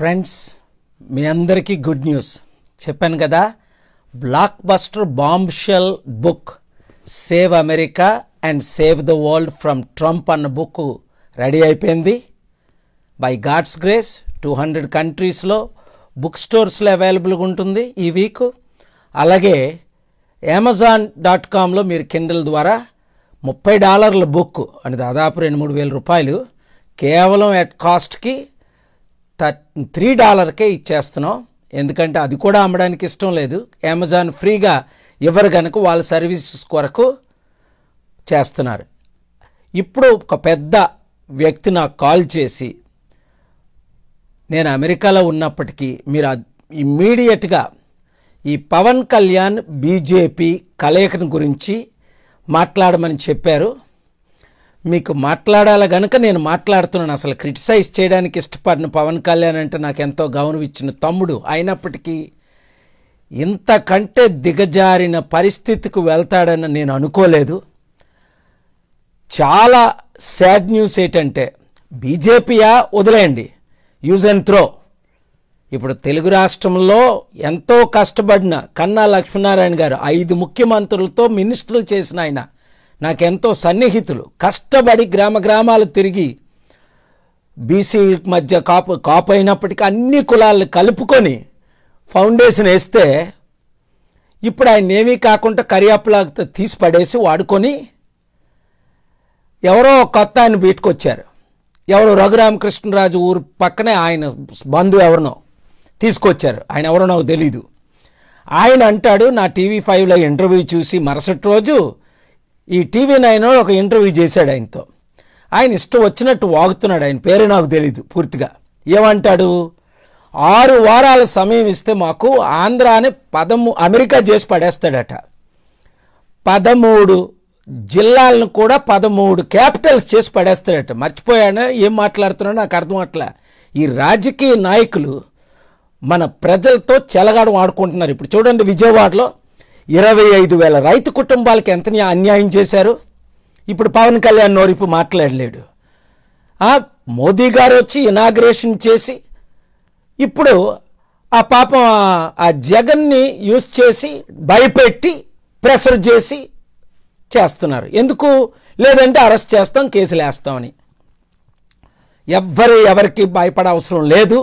friends మీ అందరికీ good news చెప్పాను కదా blockbuster bombshell book save America and save the world from Trump అన్న book ready అయిపోయింది by God's grace two hundred కంట్రీస్లో book స్టోర్స్లో అవైలబుల్గా ఉంటుంది ఈ వీక్ అలాగే అమెజాన్ డాట్ కామ్లో మీరు కిండల్ ద్వారా ముప్పై డాలర్ల బుక్ అని దాదాపు రెండు మూడు వేల రూపాయలు కేవలం అట్ కాస్ట్కి త్రీ డాలర్కే ఇచ్చేస్తున్నాం ఎందుకంటే అది కూడా అమ్మడానికి ఇష్టం లేదు అమెజాన్ ఫ్రీగా ఇవ్వరు కనుక వాళ్ళ సర్వీసెస్ కొరకు చేస్తున్నారు ఇప్పుడు ఒక పెద్ద వ్యక్తి నాకు కాల్ చేసి నేను అమెరికాలో ఉన్నప్పటికీ మీరు ఇమ్మీడియట్గా ఈ పవన్ కళ్యాణ్ బీజేపీ కలయికను గురించి మాట్లాడమని చెప్పారు మీకు మాట్లాడాలి కనుక నేను మాట్లాడుతున్నాను అసలు క్రిటిసైజ్ చేయడానికి ఇష్టపడిన పవన్ కళ్యాణ్ అంటే నాకు ఎంతో గౌరవం ఇచ్చిన తమ్ముడు అయినప్పటికీ ఇంతకంటే దిగజారిన పరిస్థితికి వెళ్తాడని నేను అనుకోలేదు చాలా శాడ్ న్యూస్ ఏంటంటే బీజేపీయా వదిలేయండి యూజ్ అండ్ త్రో ఇప్పుడు తెలుగు రాష్ట్రంలో ఎంతో కష్టపడిన కన్నా లక్ష్మీనారాయణ గారు ఐదు ముఖ్యమంత్రులతో మినిస్టర్లు చేసిన ఆయన నాకెంతో సన్నిహితులు కష్టపడి గ్రామ గ్రామాలు తిరిగి బీసీ మధ్య కాపు కాపు అయినప్పటికీ అన్ని కులాలను కలుపుకొని ఫౌండేషన్ వేస్తే ఇప్పుడు ఆయన ఏమీ కాకుండా కరియాపులాగా తీసి పడేసి వాడుకొని ఎవరో కొత్త ఆయన బయటకు వచ్చారు ఎవరు రఘురామకృష్ణరాజు ఊరు పక్కనే ఆయన బంధువు ఎవరినో తీసుకొచ్చారు ఆయన ఎవరో నాకు తెలీదు ఆయన అంటాడు నా టీవీ ఫైవ్లో ఇంటర్వ్యూ చూసి మరుసటి రోజు ఈ టీవీ నైన్ ఒక ఇంటర్వ్యూ చేశాడు ఆయనతో ఆయన ఇష్టం వచ్చినట్టు వాగుతున్నాడు ఆయన పేరు నాకు తెలీదు పూర్తిగా ఏమంటాడు ఆరు వారాల సమయం ఇస్తే మాకు ఆంధ్రాని పదము అమెరికా చేసి పడేస్తాడట పదమూడు జిల్లాలను కూడా పదమూడు క్యాపిటల్స్ చేసి పడేస్తాడట మర్చిపోయాను ఏం మాట్లాడుతున్నాడో నాకు అర్థం అట్లా ఈ రాజకీయ నాయకులు మన ప్రజలతో చెలగాడు ఆడుకుంటున్నారు ఇప్పుడు చూడండి విజయవాడలో ఇరవై ఐదు వేల రైతు కుటుంబాలకు ఎంత అన్యాయం చేశారు ఇప్పుడు పవన్ కళ్యాణ్ నోరిపు మాట్లాడలేడు మోదీ గారు వచ్చి ఇనాగ్రేషన్ చేసి ఇప్పుడు ఆ పాపం ఆ జగన్ని యూజ్ చేసి భయపెట్టి ప్రెషర్ చేసి చేస్తున్నారు ఎందుకు లేదంటే అరెస్ట్ చేస్తాం కేసులు వేస్తామని ఎవ్వరు ఎవరికి భయపడే అవసరం లేదు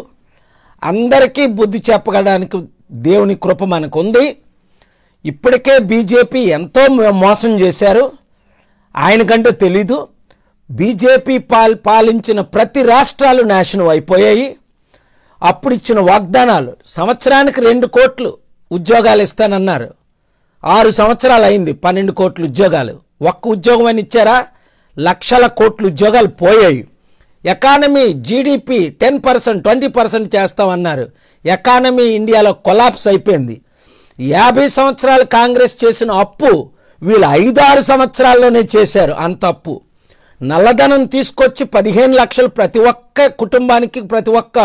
అందరికీ బుద్ధి చెప్పగడానికి దేవుని కృప ఉంది ఇప్పటికే బీజేపీ ఎంతో మోసం చేశారు ఆయనకంటూ తెలీదు బీజేపీ పాల్ పాలించిన ప్రతి రాష్ట్రాలు నాశనం అయిపోయాయి అప్పుడు ఇచ్చిన వాగ్దానాలు సంవత్సరానికి రెండు కోట్లు ఉద్యోగాలు ఇస్తానన్నారు ఆరు సంవత్సరాలు అయింది పన్నెండు కోట్ల ఉద్యోగాలు ఒక్క ఉద్యోగం అని ఇచ్చారా లక్షల కోట్ల ఉద్యోగాలు పోయాయి economy GDP ten percent twenty percent చేస్తామన్నారు ఎకానమీ ఇండియాలో కొలాప్స్ అయిపోయింది యాభై సంవత్సరాలు కాంగ్రెస్ చేసిన అప్పు వీళ్ళు ఐదారు సంవత్సరాల్లోనే చేశారు అంత అప్పు నల్లధనం తీసుకొచ్చి పదిహేను లక్షలు ప్రతి ఒక్క కుటుంబానికి ప్రతి ఒక్క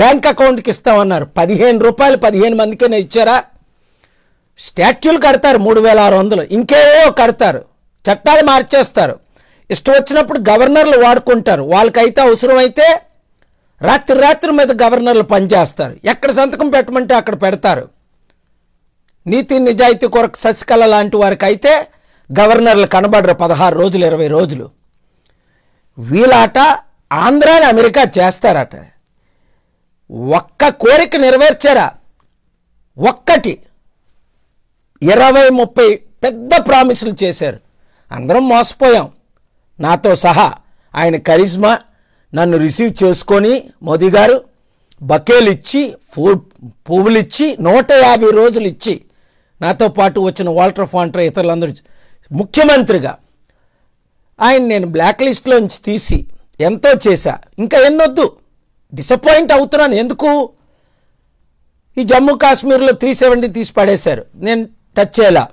బ్యాంక్ అకౌంట్కి ఇస్తామన్నారు పదిహేను రూపాయలు పదిహేను మందికైనా ఇచ్చారా స్టాచ్యూలు కడతారు మూడు వేల ఆరు వందలు ఇంకేవో కడతారు చట్టాలు మార్చేస్తారు ఇష్టం వచ్చినప్పుడు గవర్నర్లు వాడుకుంటారు వాళ్ళకైతే అవసరమైతే రాత్రి రాత్రి మీద గవర్నర్లు పనిచేస్తారు ఎక్కడ సంతకం పెట్టమంటే అక్కడ పెడతారు నీతి నిజాయితీ కొరకు శశికళ లాంటి వారికి అయితే గవర్నర్లు కనబడరు పదహారు రోజులు ఇరవై రోజులు వీళ్ళాట ఆంధ్రాని అమెరికా చేస్తారట ఒక్క కోరిక నెరవేర్చారా ఒక్కటి ఇరవై ముప్పై పెద్ద ప్రామిసులు చేశారు అందరం మోసపోయాం నాతో సహా ఆయన కరిజ్మా నన్ను రిసీవ్ చేసుకొని మోదీ గారు బకేలు ఇచ్చి పువ్వులు ఇచ్చి నూట యాభై రోజులు ఇచ్చి నాతో పాటు వచ్చిన వాల్టర్ ఫాంటర్ ఇతరులందరూ ముఖ్యమంత్రిగా ఆయన నేను బ్లాక్ లిస్ట్లోంచి తీసి ఎంతో చేశా ఇంకా ఎన్నొద్దు డిసప్పాయింట్ అవుతున్నాను ఎందుకు ఈ జమ్మూ కాశ్మీర్లో త్రీ సెవెంటీ తీసి పడేశారు నేను టచ్ చేయలా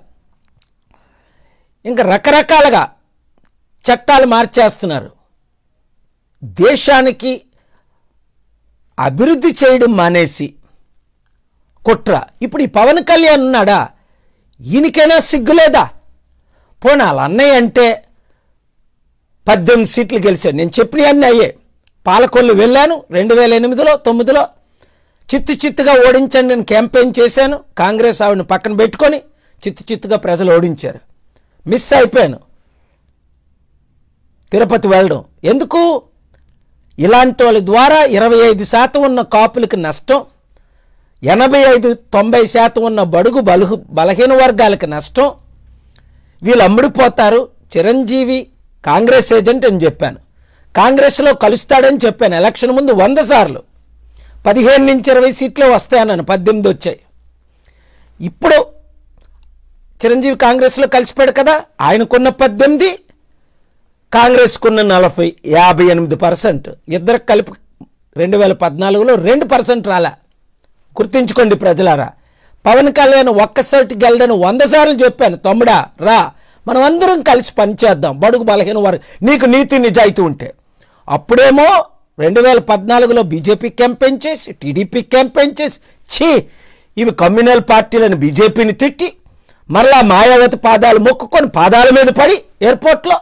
ఇంకా రకరకాలుగా చట్టాలు మార్చేస్తున్నారు దేశానికి అభివృద్ధి చేయడం మానేసి కుట్ర ఇప్పుడు ఈ పవన్ కళ్యాణ్ ఉన్నాడా ఈయనకైనా సిగ్గులేదా పోనీ వాళ్ళ అన్నయ్య అంటే పద్దెనిమిది సీట్లు గెలిచాడు నేను చెప్పిన అన్నీ అయ్యే పాలకొల్లు వెళ్ళాను రెండు వేల ఎనిమిదిలో తొమ్మిదిలో చిత్తు చిత్తుగా ఓడించండి నేను క్యాంపెయిన్ చేశాను కాంగ్రెస్ ఆవిడని పక్కన పెట్టుకొని చిత్తు చిత్తుగా ప్రజలు ఓడించారు మిస్ అయిపోయాను తిరుపతి వెళ్ళడం ఎందుకు ఇలాంటి వాళ్ళ ద్వారా ఇరవై ఐదు శాతం ఉన్న కాపులకి నష్టం ఎనభై ఐదు తొంభై శాతం ఉన్న బడుగు బలుహు బలహీన వర్గాలకు నష్టం వీళ్ళు అమ్ముడిపోతారు చిరంజీవి కాంగ్రెస్ ఏజెంట్ అని చెప్పాను కాంగ్రెస్లో కలుస్తాడని చెప్పాను ఎలక్షన్ ముందు వంద సార్లు పదిహేను నుంచి ఇరవై సీట్లు వస్తాయన్నాను పద్దెనిమిది వచ్చాయి ఇప్పుడు చిరంజీవి కాంగ్రెస్లో కలిసిపోయాడు కదా ఆయనకున్న పద్దెనిమిది కాంగ్రెస్కున్న నలభై యాభై ఎనిమిది పర్సెంట్ ఇద్దరు కలిపి రెండు వేల పద్నాలుగులో రెండు పర్సెంట్ రాలా గుర్తించుకోండి ప్రజలారా పవన్ కళ్యాణ్ ఒక్కసారి గెలడని వంద సార్లు చెప్పాను తమ్ముడా రా మనం అందరం కలిసి పనిచేద్దాం బడుగు బలహీన వారు నీకు నీతి నిజాయితీ ఉంటే అప్పుడేమో రెండు వేల పద్నాలుగులో బీజేపీ క్యాంపెయిన్ చేసి టీడీపీ క్యాంపెయిన్ చేసి ఛీ ఇవి కమ్యూనల్ పార్టీలను బీజేపీని తిట్టి మరలా మాయావతి పాదాలు మొక్కుకొని పాదాల మీద పడి ఎయిర్పోర్ట్లో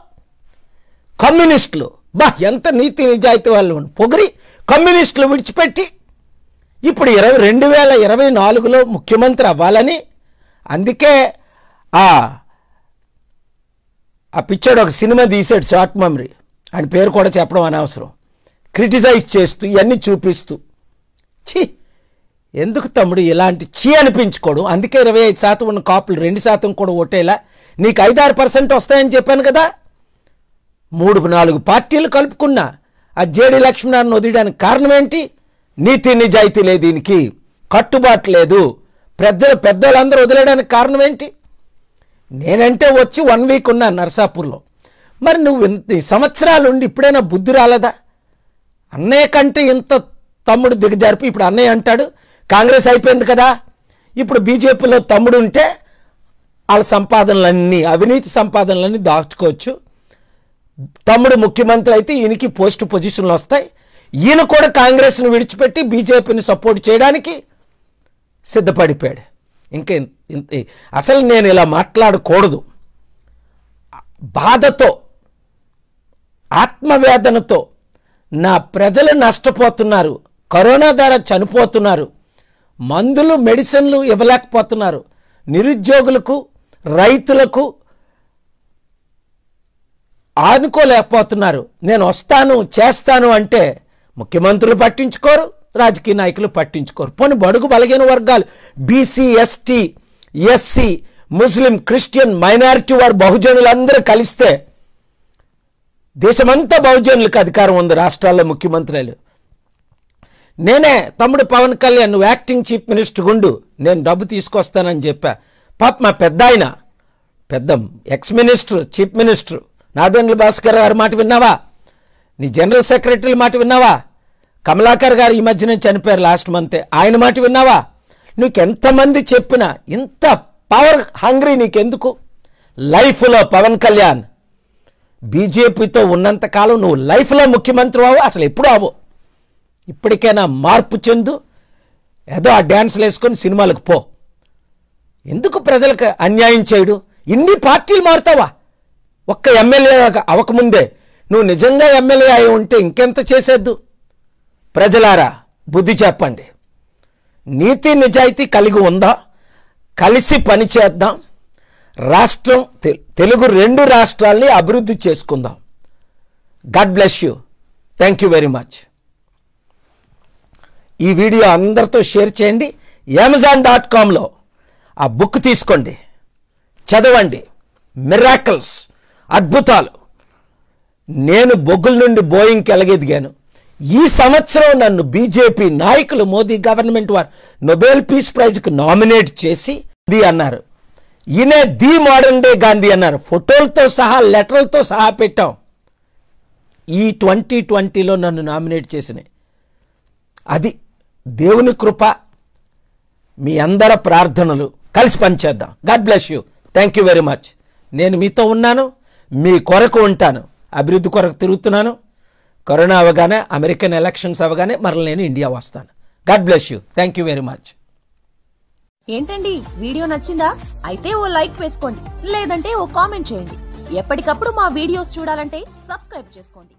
కమ్యూనిస్టులు బా ఎంత నీతి నిజాయితీ వాళ్ళు పొగిరి కమ్యూనిస్టులు విడిచిపెట్టి ఇప్పుడు ఇరవై రెండు వేల ఇరవై నాలుగులో ముఖ్యమంత్రి అవ్వాలని అందుకే ఆ ఆ ఒక సినిమా తీసాడు షార్ట్ మెమరీ ఆయన పేరు కూడా చెప్పడం అనవసరం క్రిటిసైజ్ చేస్తూ ఇవన్నీ చూపిస్తూ ఛీ ఎందుకు తమ్ముడు ఇలాంటి చీ అనిపించుకోడు అందుకే ఇరవై ఐదు శాతం ఉన్న కాపులు రెండు శాతం కూడా ఓటేలా నీకు ఐదారు పర్సెంట్ వస్తాయని చెప్పాను కదా మూడు నాలుగు పార్టీలు కలుపుకున్న ఆ జేడీ లక్ష్మీనారాయణ వదిలడానికి కారణం ఏంటి నీతి నిజాయితీ లేదు దీనికి కట్టుబాటు లేదు పెద్దలు పెద్దలందరూ వదిలేయడానికి కారణం ఏంటి నేనంటే వచ్చి వన్ వీక్ ఉన్నా నర్సాపూర్లో మరి నువ్వు ఇంత సంవత్సరాలు ఉండి ఇప్పుడైనా బుద్ధి రాలేదా అన్నయ్య కంటే ఇంత తమ్ముడు దిగజారిపి ఇప్పుడు అన్నయ్య అంటాడు కాంగ్రెస్ అయిపోయింది కదా ఇప్పుడు బీజేపీలో తమ్ముడు ఉంటే వాళ్ళ సంపాదనలన్నీ అవినీతి సంపాదనలన్నీ దాచుకోవచ్చు తమ్ముడు ముఖ్యమంత్రి అయితే ఈయనకి పోస్ట్ పొజిషన్లు వస్తాయి ఈయన కూడా కాంగ్రెస్ను విడిచిపెట్టి బీజేపీని సపోర్ట్ చేయడానికి సిద్ధపడిపోయాడు ఇంకా అసలు నేను ఇలా మాట్లాడకూడదు బాధతో ఆత్మవేదనతో నా ప్రజలు నష్టపోతున్నారు కరోనా ద్వారా చనిపోతున్నారు మందులు మెడిసిన్లు ఇవ్వలేకపోతున్నారు నిరుద్యోగులకు రైతులకు ఆనుకోలేకపోతున్నారు నేను వస్తాను చేస్తాను అంటే ముఖ్యమంత్రులు పట్టించుకోరు రాజకీయ నాయకులు పట్టించుకోరు పని బడుగు బలగిన వర్గాలు BC ST SC Muslim Christian minority వారు బహుజనులందరూ కలిస్తే దేశమంతా బహుజనులకు అధికారం ఉంది రాష్ట్రాల్లో ముఖ్యమంత్రులు నేనే తమ్ముడు పవన్ కళ్యాణ్ నువ్వు యాక్టింగ్ చీఫ్ మినిస్టర్ గుండు నేను డబ్బు తీసుకొస్తానని చెప్పా పాప మా పెద్ద ఆయన పెద్ద ex minister chief minister Nadendla Bhaskar గారి మాట విన్నావా నీ జనరల్ సెక్రటరీ మాట విన్నావా కమలాకర్ గారు ఈ మధ్యన చనిపోయారు లాస్ట్ మంతే ఆయన మాట విన్నావా నీకెంతమంది చెప్పినా ఇంత పవర్ హంగ్రీ నీకెందుకు లైఫ్లో పవన్ కళ్యాణ్ బీజేపీతో ఉన్నంతకాలం నువ్వు లైఫ్లో ముఖ్యమంత్రి అవు అసలు ఎప్పుడు అవు ఇప్పటికైనా మార్పు చెందు ఏదో ఆ డ్యాన్స్లు వేసుకొని సినిమాలకు పో ఎందుకు ప్రజలకు అన్యాయం చేయడు ఇన్ని పార్టీలు మారుతావా ఒక్క ఎమ్మెల్యే అవకముందే నువ్వు నిజంగా ఎమ్మెల్యే అయి ఉంటే ఇంకెంత చేసేద్దు ప్రజలారా బుద్ధి చెప్పండి నీతి నిజాయితీ కలిగి ఉందా కలిసి పనిచేద్దాం రాష్ట్రం తెలుగు రెండు రాష్ట్రాల్ని అభివృద్ధి చేసుకుందాం God bless you thank you very much ఈ వీడియో అందరితో షేర్ చేయండి అమెజాన్ డాట్ కామ్లో ఆ బుక్ తీసుకోండి చదవండి మిరాకల్స్ అద్భుతాలు నేను బొగ్గుల నుండి బోయింగ్కి ఎలగెదిగాను ఈ సంవత్సరం నన్ను బీజేపీ నాయకులు మోదీ గవర్నమెంట్ వారు నోబెల్ పీస్ ప్రైజ్కి నామినేట్ చేసి గాంధీ అన్నారు ఈయనే ది మోడర్న్ డే గాంధీ అన్నారు ఫోటోలతో సహా లెటర్లతో సహా పెట్టాం ఈ ట్వంటీ ట్వంటీలో నన్ను నామినేట్ చేసినాయి అది దేవుని కృప మీ అందరి ప్రార్థనలు కలిసి పనిచేద్దాం God bless you thank you very much నేను మీతో ఉన్నాను మీ కొరకు ఉంటాను అభివృద్ధి కొరకు తిరుగుతున్నాను కరోనా అవగానే అమెరికన్ ఎలక్షన్స్ అవగానే మరల నేను ఇండియా వస్తాను God bless you thank you very much ఏంటండి వీడియో నచ్చిందా అయితే ఓ లైక్ వేసుకోండి లేదంటే ఓ కామెంట్ చేయండి ఎప్పటికప్పుడు మా వీడియోస్ చూడాలంటే సబ్స్క్రైబ్ చేసుకోండి